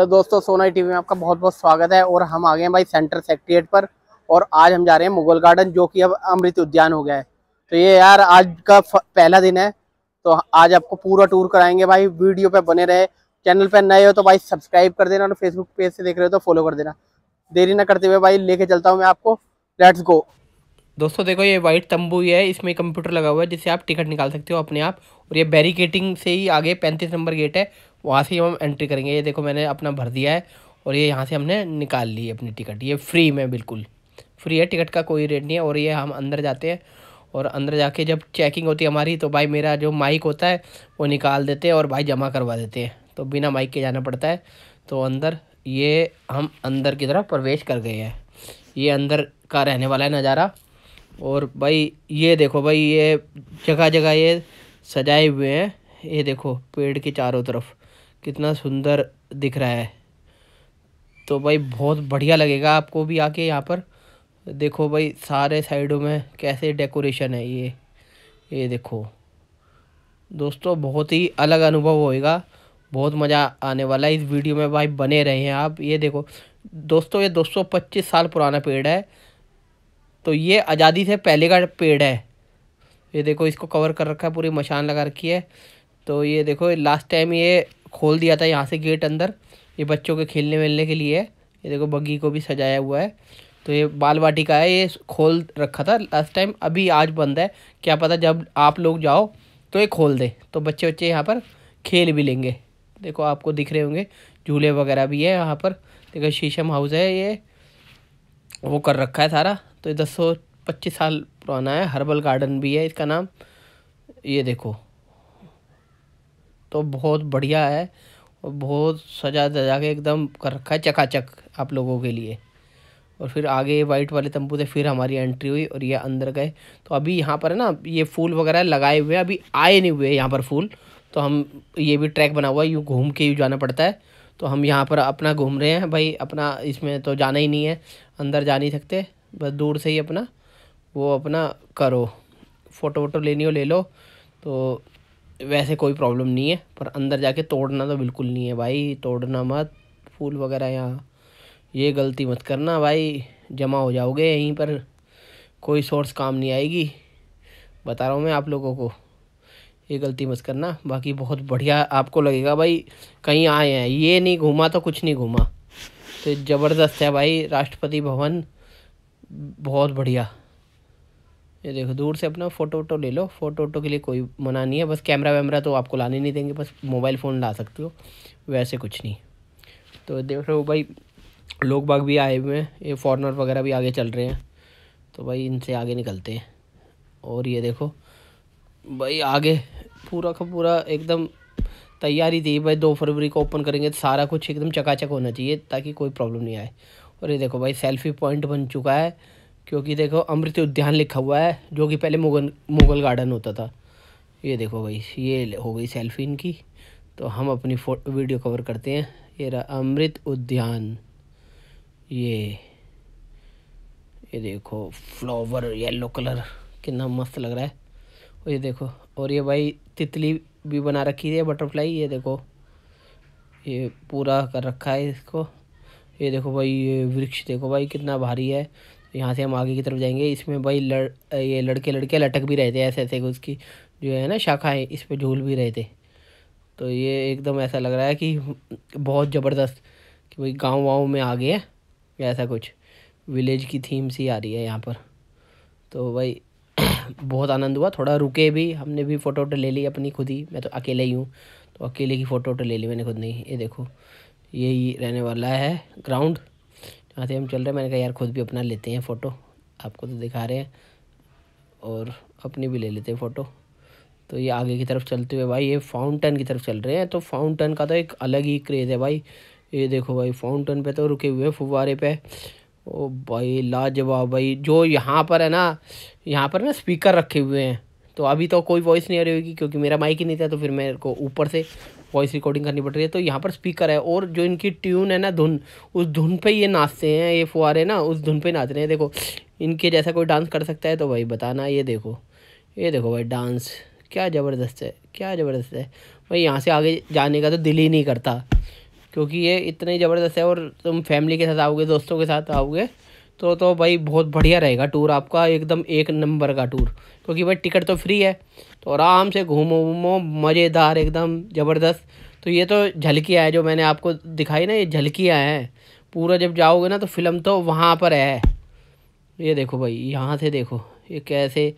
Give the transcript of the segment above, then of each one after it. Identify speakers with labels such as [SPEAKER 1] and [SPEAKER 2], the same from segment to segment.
[SPEAKER 1] hello तो दोस्तों Sonai TV में आपका बहुत बहुत स्वागत है और हम आ गए हैं भाई सेंटर सेक्रेट पर और आज हम जा रहे हैं मुगल गार्डन जो कि अब अमृत उद्यान हो गया है तो ये यार आज का पहला दिन है तो आज आपको पूरा टूर कराएंगे भाई वीडियो पे बने रहे चैनल पे नए हो तो भाई सब्सक्राइब कर देना और फेसबुक पेज से देख रहे हो तो फॉलो कर देना देरी ना करते हुए भाई लेके चलता हूँ मैं आपको लेट्स गो दोस्तों देखो ये वाइट तंबू ही है इसमें कंप्यूटर लगा हुआ है जिससे आप टिकट निकाल सकते हो अपने आप और ये बैरिकेटिंग से ही आगे पैंतीस नंबर गेट है वहाँ से हम एंट्री करेंगे ये देखो मैंने अपना भर दिया है और ये यहाँ से हमने निकाल ली अपनी टिकट ये फ्री में बिल्कुल फ्री है टिकट का कोई रेट नहीं है और ये हम अंदर जाते हैं और अंदर जाके जब चेकिंग होती है हमारी तो भाई मेरा जो माइक होता है वो निकाल देते हैं और भाई जमा करवा देते हैं तो बिना माइक के जाना पड़ता है तो अंदर ये हम अंदर की तरफ प्रवेश कर गए हैं ये अंदर का रहने वाला है नज़ारा और भाई ये देखो भाई ये जगह जगह ये सजाए हुए हैं ये देखो पेड़ के चारों तरफ कितना सुंदर दिख रहा है तो भाई बहुत बढ़िया लगेगा आपको भी आके यहाँ पर देखो भाई सारे साइडों में कैसे डेकोरेशन है ये ये देखो दोस्तों बहुत ही अलग अनुभव होएगा बहुत मज़ा आने वाला है इस वीडियो में भाई बने रहे हैं आप ये देखो दोस्तों ये दो साल पुराना पेड़ है तो ये आज़ादी से पहले का पेड़ है ये देखो इसको कवर कर रखा है पूरी मशान लगा रखी है तो ये देखो लास्ट टाइम ये खोल दिया था यहाँ से गेट अंदर ये बच्चों के खेलने वेलने के लिए है ये देखो बग्घी को भी सजाया हुआ है तो ये बाल का है ये खोल रखा था लास्ट टाइम अभी आज बंद है क्या पता जब आप लोग जाओ तो ये खोल दे तो बच्चे बच्चे यहाँ पर खेल भी लेंगे देखो आपको दिख रहे होंगे झूले वगैरह भी है यहाँ पर देखो शीशम हाउस है ये वो कर रखा है सारा तो ये दस सौ पच्चीस साल पुराना है हर्बल गार्डन भी है इसका नाम ये देखो तो बहुत बढ़िया है और बहुत सजा सजा के एकदम कर रखा है चकाचक आप लोगों के लिए और फिर आगे वाइट वाले तंबू से फिर हमारी एंट्री हुई और ये अंदर गए तो अभी यहाँ पर है ना ये फूल वगैरह लगाए हुए हैं अभी आए नहीं हुए यहाँ पर फूल तो हम ये भी ट्रैक बना हुआ है यूँ घूम के यूँ जाना पड़ता है तो हम यहाँ पर अपना घूम रहे हैं भाई अपना इसमें तो जाना ही नहीं है अंदर जा नहीं सकते बस दूर से ही अपना वो अपना करो फ़ोटो वोटो लेनी हो ले लो तो वैसे कोई प्रॉब्लम नहीं है पर अंदर जाके तोड़ना तो बिल्कुल नहीं है भाई तोड़ना मत फूल वगैरह यहाँ ये गलती मत करना भाई जमा हो जाओगे यहीं पर कोई सोर्स काम नहीं आएगी बता रहा हूँ मैं आप लोगों को ये गलती मत करना बाकी बहुत बढ़िया आपको लगेगा भाई कहीं आए हैं ये नहीं घूमा तो कुछ नहीं घूमा तो ज़बरदस्त है भाई राष्ट्रपति भवन बहुत बढ़िया ये देखो दूर से अपना फ़ोटो वोटो ले लो फ़ोटो वोटो के लिए कोई मना नहीं है बस कैमरा वैमरा तो आपको लाने नहीं देंगे बस मोबाइल फ़ोन ला सकते हो वैसे कुछ नहीं तो देख रहे हो भाई लोग बाग भी आए हुए हैं ये फॉरनर वगैरह भी आगे चल रहे हैं तो भाई इनसे आगे निकलते हैं और ये देखो भाई आगे पूरा का पूरा एकदम तैयारी थी भाई दो फरवरी को ओपन करेंगे तो सारा कुछ एकदम चकाचक होना चाहिए ताकि कोई प्रॉब्लम नहीं आए और ये देखो भाई सेल्फी पॉइंट बन चुका है क्योंकि देखो अमृत उद्यान लिखा हुआ है जो कि पहले मुगल मुगल गार्डन होता था ये देखो भाई ये हो गई सेल्फी इनकी तो हम अपनी वीडियो कवर करते हैं ये रहा अमृत उद्यान ये ये देखो फ्लावर येलो कलर कितना मस्त लग रहा है ये देखो और ये भाई तितली भी बना रखी है बटरफ्लाई ये देखो ये पूरा कर रखा है इसको ये देखो भाई ये वृक्ष देखो भाई कितना भारी है यहाँ से हम आगे की तरफ जाएंगे इसमें भाई लड़ ये लड़के लड़के लटक भी रहे थे ऐसे ऐसे उसकी जो है ना शाखाएँ इस पर झूल भी रहे थे तो ये एकदम ऐसा लग रहा है कि बहुत ज़बरदस्त कि भाई गांव वाँव में आ गए ऐसा कुछ विलेज की थीम सी आ रही है यहाँ पर तो भाई बहुत आनंद हुआ थोड़ा रुके भी हमने भी फ़ोटो वोटो ले ली अपनी खुद ही मैं तो अकेले ही हूँ तो अकेले की फ़ोटो वोटो ले ली मैंने खुद नहीं ये देखो यही रहने वाला है ग्राउंड जहाँ से हम चल रहे हैं मैंने कहा यार खुद भी अपना लेते हैं फ़ोटो आपको तो दिखा रहे हैं और अपनी भी ले लेते हैं फ़ोटो तो ये आगे की तरफ चलते हुए भाई ये फाउंटेन की तरफ चल रहे हैं तो फाउंटेन का तो एक अलग ही क्रेज़ है भाई ये देखो भाई फाउंटेन पे तो रुके हुए हैं फुवारे पे ओ भाई लाजवाब भाई जो यहाँ पर है ना यहाँ पर ना स्पीकर रखे हुए हैं तो अभी तो कोई वॉइस नहीं आ रही होगी क्योंकि मेरा माइक ही नहीं था तो फिर मेरे को ऊपर से वॉइस रिकॉर्डिंग करनी पड़ रही है तो यहाँ पर स्पीकर है और जो इनकी ट्यून है ना धुन उस धुन पे ये नाचते हैं ये फुहारे ना उस धुन पे नाच रहे हैं देखो इनके जैसा कोई डांस कर सकता है तो भाई बताना ये देखो ये देखो भाई डांस क्या ज़बरदस्त है क्या ज़बरदस्त है भाई यहाँ से आगे जाने का तो दिल ही नहीं करता क्योंकि ये इतने ज़बरदस्त है और तुम फैमिली के साथ आओगे दोस्तों के साथ आओगे तो तो भाई बहुत बढ़िया रहेगा टूर आपका एकदम एक नंबर का टूर क्योंकि भाई टिकट तो फ्री है तो आराम से घूमो वूमो मज़ेदार एकदम ज़बरदस्त तो ये तो झलकियाँ है जो मैंने आपको दिखाई ना ये झलकियाँ हैं पूरा जब जाओगे ना तो फिल्म तो वहाँ पर है ये देखो भाई यहाँ से देखो ये कैसे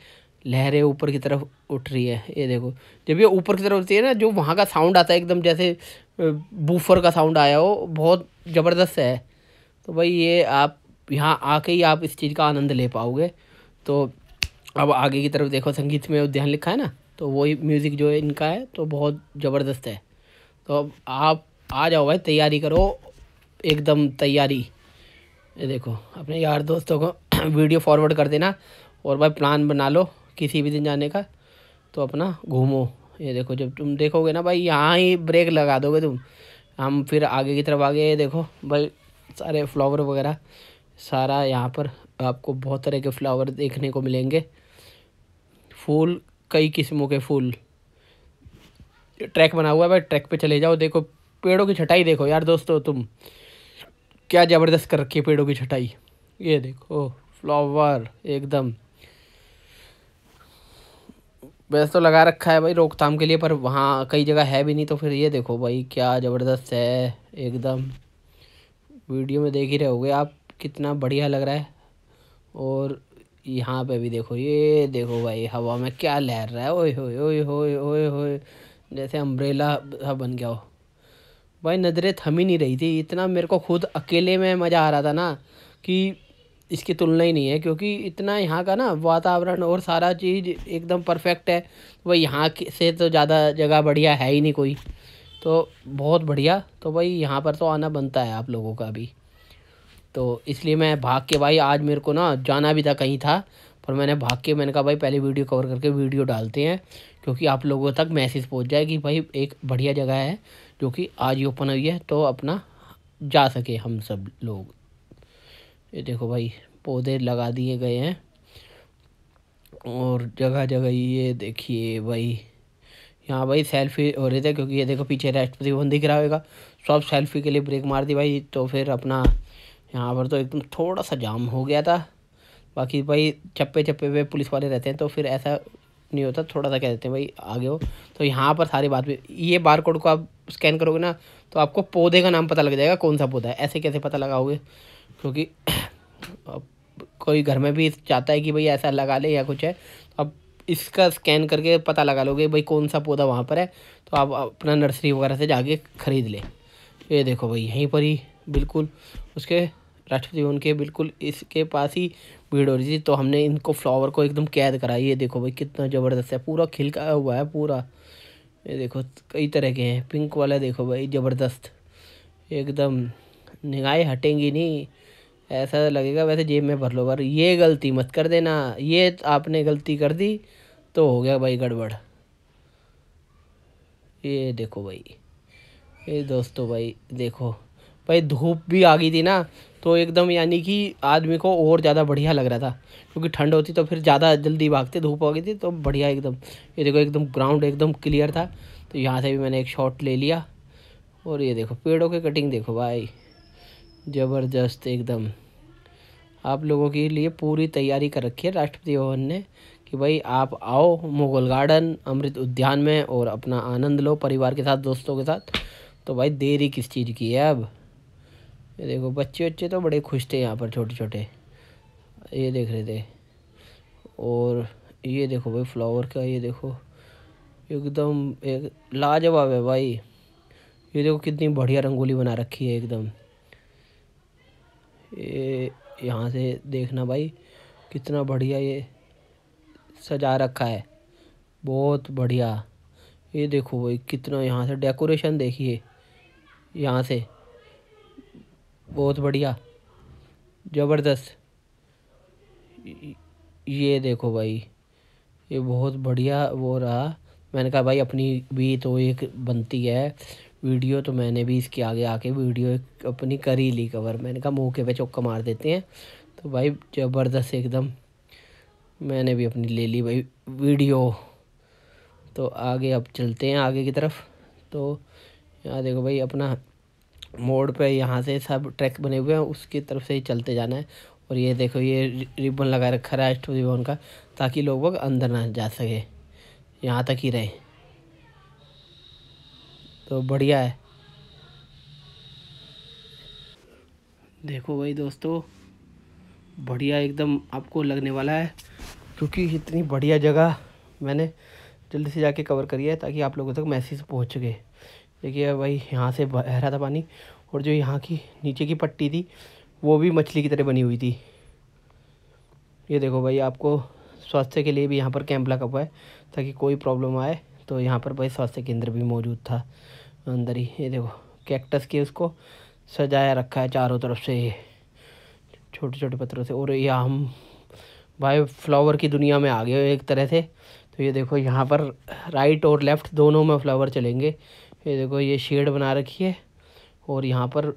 [SPEAKER 1] लहरें ऊपर की तरफ उठ रही है ये देखो जब ये ऊपर की तरफ उठती है ना जो वहाँ का साउंड आता है एकदम जैसे बूफर का साउंड आया हो बहुत ज़बरदस्त है तो भाई ये आप यहाँ आके ही आप इस चीज़ का आनंद ले पाओगे तो अब आगे की तरफ देखो संगीत में उद्यान लिखा है ना तो वही म्यूज़िक जो है इनका है तो बहुत ज़बरदस्त है तो अब आप आ जाओ भाई तैयारी करो एकदम तैयारी ये देखो अपने यार दोस्तों को वीडियो फॉरवर्ड कर देना और भाई प्लान बना लो किसी भी दिन जाने का तो अपना घूमो ये देखो जब तुम देखोगे ना भाई यहाँ ही ब्रेक लगा दोगे तुम हम फिर आगे की तरफ आगे देखो भाई सारे फ्लावर वगैरह सारा यहाँ पर आपको बहुत तरह के फ्लावर देखने को मिलेंगे फूल कई किस्मों के फूल ट्रैक बना हुआ है भाई ट्रैक पे चले जाओ देखो पेड़ों की छटाई देखो यार दोस्तों तुम क्या ज़बरदस्त कर रखी है पेड़ों की छटाई ये देखो फ्लावर एकदम वैसे तो लगा रखा है भाई रोकथाम के लिए पर वहाँ कई जगह है भी नहीं तो फिर ये देखो भाई क्या ज़बरदस्त है एकदम वीडियो में देख ही रहोगे आप कितना बढ़िया लग रहा है और यहाँ पे भी देखो ये देखो भाई हवा में क्या लहर रहा है ओए होए ओए होए ओए होए जैसे अम्ब्रेला बन गया हो भाई नज़रें थमी नहीं रही थी इतना मेरे को खुद अकेले में मज़ा आ रहा था ना कि इसकी तुलना ही नहीं है क्योंकि इतना यहाँ का ना वातावरण और सारा चीज़ एकदम परफेक्ट है तो भाई यहाँ से तो ज़्यादा जगह बढ़िया है ही नहीं कोई तो बहुत बढ़िया तो भाई यहाँ पर तो आना बनता है आप लोगों का भी तो इसलिए मैं भाग के भाई आज मेरे को ना जाना भी था कहीं था पर मैंने भाग के मैंने कहा भाई पहले वीडियो कवर करके वीडियो डालते हैं क्योंकि आप लोगों तक मैसेज पहुँच जाए कि भाई एक बढ़िया जगह है जो कि आज ही ओपन हुई है तो अपना जा सके हम सब लोग ये देखो भाई पौधे लगा दिए गए हैं और जगह जगह ये देखिए भाई यहाँ भाई सेल्फी हो रही थे क्योंकि ये देखो पीछे राष्ट्रपति भवन दिख रहा होगा सब तो सेल्फी के लिए ब्रेक मार दी भाई तो फिर अपना यहाँ पर तो एकदम थोड़ा सा जाम हो गया था बाकी भाई चप्पे चप्पे पे पुलिस वाले रहते हैं तो फिर ऐसा नहीं होता थोड़ा सा कह देते हैं भाई आगे हो तो यहाँ पर सारी बात भी ये बार कोड को आप स्कैन करोगे ना तो आपको पौधे का नाम पता लग जाएगा कौन सा पौधा है ऐसे कैसे पता लगाओगे क्योंकि कोई घर में भी चाहता है कि भाई ऐसा लगा ले या कुछ है अब तो इसका स्कैन करके पता लगा लोगे भाई कौन सा पौधा वहाँ पर है तो आप अपना नर्सरी वगैरह से जाके ख़रीद ले तो ये देखो भाई यहीं पर ही बिल्कुल उसके राष्ट्रपति भवन के बिल्कुल इसके पास ही भीड़ हो रही थी तो हमने इनको फ्लावर को एकदम कैद करा ये देखो भाई कितना ज़बरदस्त है पूरा खिलका हुआ है पूरा ये देखो कई तरह के हैं पिंक वाला देखो भाई ज़बरदस्त एकदम निगाहें हटेंगी नहीं ऐसा तो लगेगा वैसे जेब में भर लो भर ये गलती मत कर देना ये आपने गलती कर दी तो हो गया भाई गड़बड़ ये देखो भाई ये दोस्तों भाई देखो भाई धूप भी आ गई थी ना तो एकदम यानी कि आदमी को और ज़्यादा बढ़िया लग रहा था क्योंकि ठंड होती तो फिर ज़्यादा जल्दी भागते धूप आ गई थी तो बढ़िया एकदम ये देखो एकदम ग्राउंड एकदम क्लियर था तो यहाँ से भी मैंने एक शॉट ले लिया और ये देखो पेड़ों की कटिंग देखो भाई ज़बरदस्त एकदम आप लोगों के लिए पूरी तैयारी कर रखी है राष्ट्रपति भवन ने कि भाई आप आओ मुगल गार्डन अमृत उद्यान में और अपना आनंद लो परिवार के साथ दोस्तों के साथ तो भाई देरी किस चीज़ की है अब ये देखो बच्चे बच्चे तो बड़े खुश थे यहाँ पर छोटे छोटे ये देख रहे थे और ये देखो भाई फ्लावर का ये देखो एकदम एक लाजवाब है भाई ये देखो कितनी बढ़िया रंगोली बना रखी है एकदम ये यहाँ से देखना भाई कितना बढ़िया ये सजा रखा है बहुत बढ़िया ये देखो भाई कितना यहाँ से डेकोरेशन देखिए यहाँ से बहुत बढ़िया ज़बरदस्त ये देखो भाई ये बहुत बढ़िया वो रहा मैंने कहा भाई अपनी भी तो एक बनती है वीडियो तो मैंने भी इसके आगे आके वीडियो अपनी कर ही ली कवर मैंने कहा मौके पे चौका मार देते हैं तो भाई ज़बरदस्त एकदम मैंने भी अपनी ले ली भाई वीडियो तो आगे अब चलते हैं आगे की तरफ तो यहाँ देखो भाई अपना मोड़ पे यहाँ से सब ट्रैक बने हुए हैं उसकी तरफ से ही चलते जाना है और ये देखो ये रिबन लगा रखा है राष्ट्रपति भवन का ताकि लोग अंदर ना जा सके यहाँ तक ही रहें तो बढ़िया है देखो भाई दोस्तों बढ़िया एकदम आपको लगने वाला है क्योंकि इतनी बढ़िया जगह मैंने जल्दी से जाके कवर करी है ताकि आप लोगों तक मैसेज पहुंच सके देखिए भाई यहाँ से बह रहा था पानी और जो यहाँ की नीचे की पट्टी थी वो भी मछली की तरह बनी हुई थी ये देखो भाई आपको स्वास्थ्य के लिए भी यहाँ पर कैंप लगा हुआ है ताकि कोई प्रॉब्लम आए तो यहाँ पर भाई स्वास्थ्य केंद्र भी मौजूद था अंदर ही ये देखो कैक्टस के उसको सजाया रखा है चारों तरफ से ये छोटे छोटे पत्थरों से और यह हम भाई फ्लावर की दुनिया में आ गए एक तरह से तो ये देखो यहाँ पर राइट और लेफ़्ट दोनों में फ्लावर चलेंगे ये देखो ये शेड बना रखी है और यहाँ पर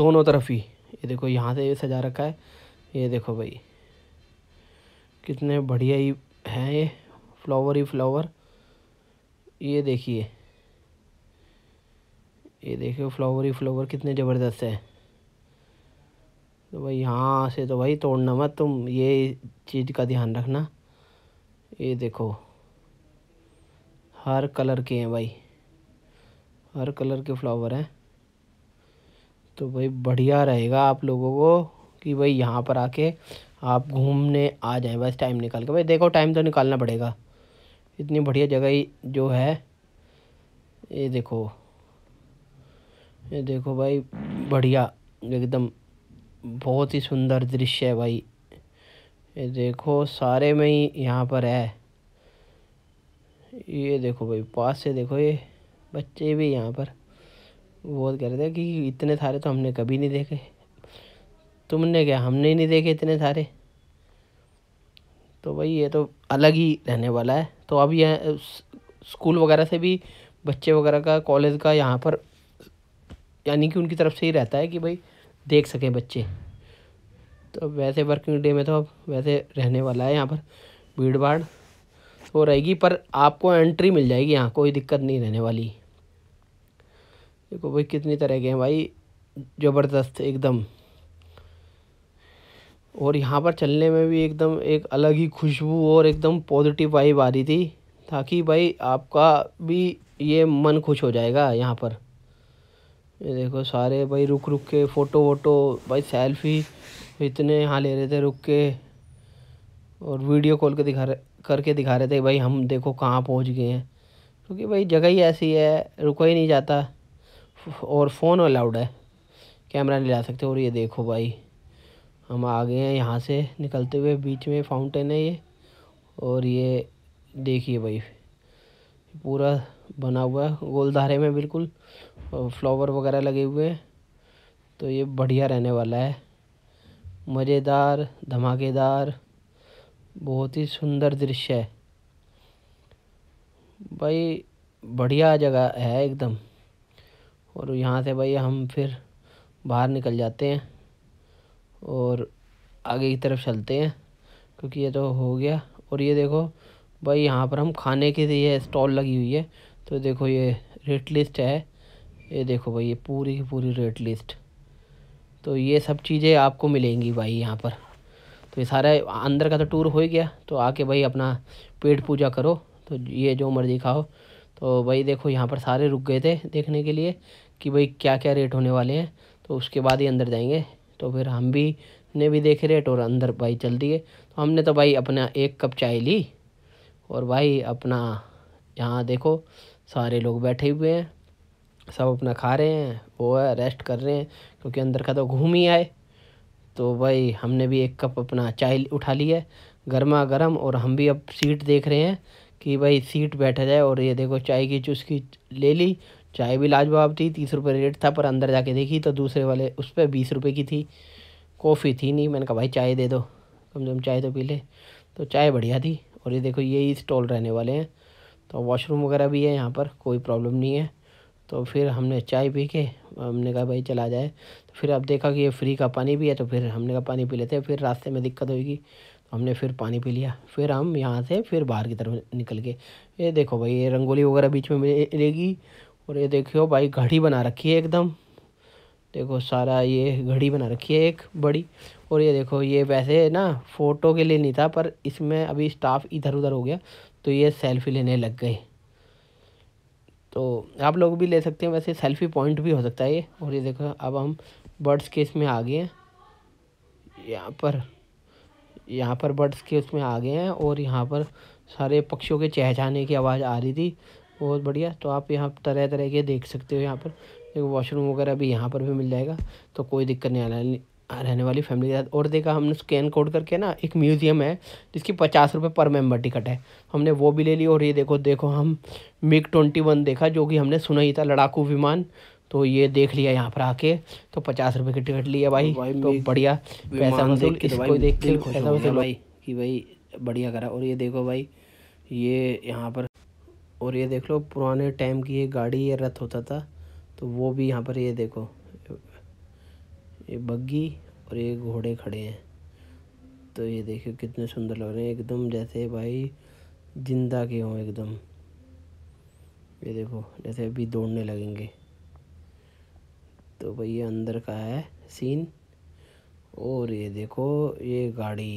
[SPEAKER 1] दोनों तरफ ही ये देखो यहाँ से ये सजा रखा है ये देखो भाई कितने बढ़िया ही हैं ये फ्लावर ही फ्लावर ये देखिए ये देखिए फ्लावर ही फ्लावर कितने ज़बरदस्त है तो भाई यहाँ से तो भाई तोड़ना मत तुम ये चीज़ का ध्यान रखना ये देखो हर कलर के हैं भाई हर कलर के फ्लावर हैं तो भाई बढ़िया रहेगा आप लोगों को कि भाई यहाँ पर आके आप घूमने आ जाएं बस टाइम निकाल के भाई देखो टाइम तो निकालना पड़ेगा इतनी बढ़िया जगह जो है ये देखो ये देखो भाई बढ़िया एकदम बहुत ही सुंदर दृश्य है भाई ये देखो सारे में ही यहाँ पर है ये देखो भाई पास से देखो ये बच्चे भी यहाँ पर बहुत कह रहे थे कि इतने सारे तो हमने कभी नहीं देखे तुमने क्या हमने ही नहीं देखे इतने सारे तो भाई ये तो अलग ही रहने वाला है तो अब यह स्कूल वगैरह से भी बच्चे वगैरह का कॉलेज का यहाँ पर यानी कि उनकी तरफ से ही रहता है कि भाई देख सकें बच्चे तो वैसे वर्किंग डे में तो अब वैसे रहने वाला है यहाँ पर भीड़ भाड़ तो रहेगी पर आपको एंट्री मिल जाएगी यहाँ कोई दिक्कत नहीं रहने वाली देखो भाई कितनी तरह के हैं भाई ज़बरदस्त एकदम और यहाँ पर चलने में भी एकदम एक अलग ही खुशबू और एकदम पॉजिटिव वाइब आ रही थी ताकि भाई आपका भी ये मन खुश हो जाएगा यहाँ पर ये देखो सारे भाई रुक रुक के फ़ोटो वोटो भाई सेल्फी इतने यहाँ ले रहे थे रुक के और वीडियो कॉल के दिखा रहे करके दिखा रहे थे भाई हम देखो कहाँ पहुँच गए हैं क्योंकि भाई जगह ही ऐसी है रुका ही नहीं जाता और फ़ोन अलाउड है कैमरा नहीं ला सकते और ये देखो भाई हम आ गए हैं यहाँ से निकलते हुए बीच में फाउंटेन है ये और ये देखिए भाई पूरा बना हुआ है गोलधारे में बिल्कुल फ्लावर वगैरह लगे हुए हैं तो ये बढ़िया रहने वाला है मज़ेदार धमाकेदार बहुत ही सुंदर दृश्य है भाई बढ़िया जगह है एकदम और यहाँ से भाई हम फिर बाहर निकल जाते हैं और आगे की तरफ चलते हैं क्योंकि ये तो हो गया और ये देखो भाई यहाँ पर हम खाने के लिए स्टॉल लगी हुई है तो देखो ये रेट लिस्ट है ये देखो भाई ये पूरी की पूरी रेट लिस्ट तो ये सब चीज़ें आपको मिलेंगी भाई यहाँ पर तो ये सारा अंदर का तो टूर हो ही गया तो आके भाई अपना पेट पूजा करो तो ये जो मर्जी खाओ तो भाई देखो यहाँ पर सारे रुक गए थे देखने के लिए कि भाई क्या क्या रेट होने वाले हैं तो उसके बाद ही अंदर जाएंगे तो फिर हम भी ने भी देख रेट और अंदर भाई चल दिए तो हमने तो भाई अपना एक कप चाय ली और भाई अपना यहाँ देखो सारे लोग बैठे हुए हैं सब अपना खा रहे हैं वो है रेस्ट कर रहे हैं क्योंकि अंदर का तो घूम ही आए तो भाई हमने भी एक कप अपना चाय उठा ली है गर्मा गर्म और हम भी अब सीट देख रहे हैं कि भाई सीट बैठा जाए और ये देखो चाय की चुस्की ले ली चाय भी लाजवाब थी तीस रुपये रेट था पर अंदर जाके देखी तो दूसरे वाले उस पर बीस रुपये की थी कॉफ़ी थी नहीं मैंने कहा भाई चाय दे दो कम से कम चाय तो पी ले तो चाय बढ़िया थी और ये देखो यही स्टॉल रहने वाले हैं तो वॉशरूम वगैरह भी है यहाँ पर कोई प्रॉब्लम नहीं है तो फिर हमने चाय पी के हमने कहा भाई चला जाए तो फिर अब देखा कि ये फ्री का पानी भी है तो फिर हमने कहा पानी पी लेते हैं फिर रास्ते में दिक्कत होगी तो हमने फिर पानी पी लिया फिर हम यहाँ से फिर बाहर की तरफ निकल के ये देखो भाई ये रंगोली वगैरह बीच में मिलेगी और ये देखियो भाई घड़ी बना रखी है एकदम देखो सारा ये घड़ी बना रखी है एक बड़ी और ये देखो ये वैसे ना फ़ोटो के लिए नहीं था पर इसमें अभी स्टाफ इधर उधर हो गया तो ये सेल्फ़ी लेने लग गए तो आप लोग भी ले सकते हैं वैसे सेल्फ़ी पॉइंट भी हो सकता है ये और ये देखो अब हम बर्ड्स के इसमें आ गए हैं यहाँ पर यहाँ पर बर्ड्स के उसमें आ गए हैं और यहाँ पर सारे पक्षियों के चहचहाने की आवाज़ आ रही थी बहुत बढ़िया तो आप यहाँ तरह तरह के देख सकते हो यहाँ पर देखो वॉशरूम वगैरह भी यहाँ पर भी मिल जाएगा तो कोई दिक्कत नहीं आने रहने वाली फैमिली के साथ और देखा हमने स्कैन कोड करके ना एक म्यूज़ियम है जिसकी पचास रुपये पर मेंबर टिकट है हमने वो भी ले ली और ये देखो देखो हम मिग ट्वेंटी वन देखा जो कि हमने सुना ही था लड़ाकू विमान तो ये देख लिया यहाँ पर आके तो पचास रुपये की टिकट लिया भाई तो, तो बढ़िया पैसा तो देख के भाई कि भाई बढ़िया करा और ये देखो भाई ये यहाँ पर और ये देख लो पुराने टाइम की ये गाड़ी ये रथ होता था तो वो भी यहाँ पर ये देखो ये बग्गी और ये घोड़े खड़े हैं तो ये देखिए कितने सुंदर लग रहे हैं एकदम जैसे भाई जिंदा के हों एकदम ये देखो जैसे अभी दौड़ने लगेंगे तो भाई ये अंदर का है सीन और ये देखो ये गाड़ी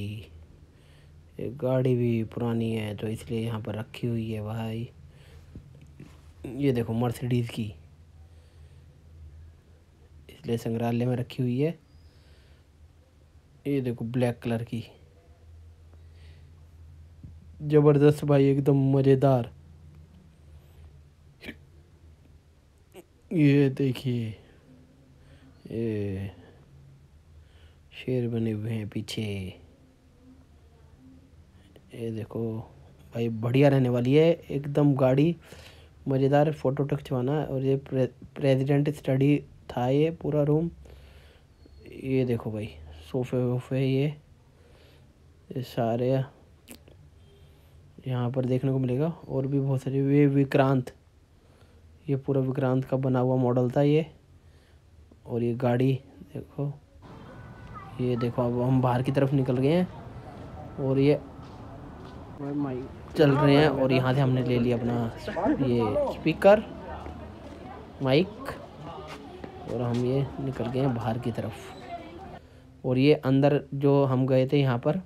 [SPEAKER 1] ये गाड़ी भी पुरानी है तो इसलिए यहाँ पर रखी हुई है भाई ये देखो मर्सिडीज़ की इसलिए संग्रहालय में रखी हुई है ये देखो ब्लैक कलर की ज़बरदस्त भाई एकदम मज़ेदार ये देखिए ये शेर बने हुए हैं पीछे ये देखो भाई बढ़िया रहने वाली है एकदम गाड़ी मज़ेदार फ़ोटो टक है और ये प्रे, प्रेजिडेंट स्टडी था ये पूरा रूम ये देखो भाई सोफे वोफे ये ये सारे यहाँ पर देखने को मिलेगा और भी बहुत सारे वे विक्रांत ये पूरा विक्रांत का बना हुआ मॉडल था ये और ये गाड़ी देखो ये देखो अब हम बाहर की तरफ निकल गए हैं और ये माई चल रहे हैं और यहाँ से हमने ले लिया अपना ये स्पीकर माइक और हम ये निकल गए हैं बाहर की तरफ और ये अंदर जो हम गए थे यहाँ पर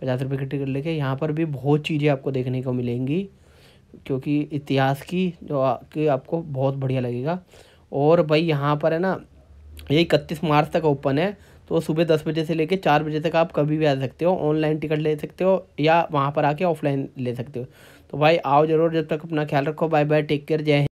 [SPEAKER 1] पचास रुपये की टिकट लेके यहाँ पर भी बहुत चीज़ें आपको देखने को मिलेंगी क्योंकि इतिहास की जो कि आपको बहुत बढ़िया लगेगा और भाई यहाँ पर है ना ये इकतीस मार्च तक ओपन है तो सुबह दस बजे से लेकर चार बजे तक आप कभी भी आ सकते हो ऑनलाइन टिकट ले सकते हो या वहाँ पर आके ऑफलाइन ले सकते हो तो भाई आओ ज़रूर जब तक अपना ख्याल रखो बाय बाय टेक केयर जय